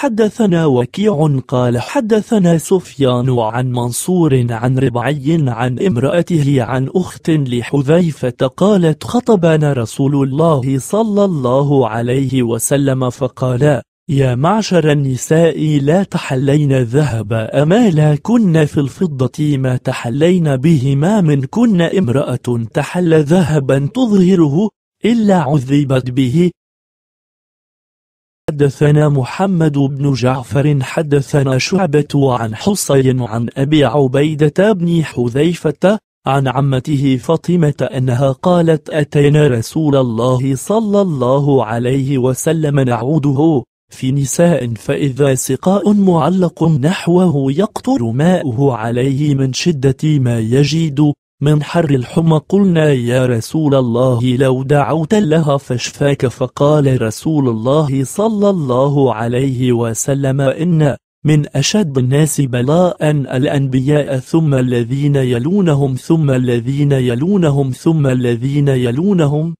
حدثنا وكيع قال حدثنا سفيان عن منصور عن ربعي عن امرأته عن أخت لحذيفة قالت خطبنا رسول الله صلى الله عليه وسلم فقال يا معشر النساء لا تحلين الذهب أما لا كن في الفضة ما تحلين به ما من كن امرأة تحل ذهبا تظهره إلا عذبت به حدثنا محمد بن جعفر حدثنا شعبة عن حصين عن أبي عبيدة بن حذيفة عن عمته فاطمة أنها قالت أتينا رسول الله صلى الله عليه وسلم نعوده في نساء فإذا سقاء معلق نحوه يقطر ماؤه عليه من شدة ما يجد من حر الحمى قلنا يا رسول الله لو دعوت لها فاشفاك فقال رسول الله صلى الله عليه وسلم إن من أشد الناس بلاء الأنبياء ثم الذين يلونهم ثم الذين يلونهم ثم الذين يلونهم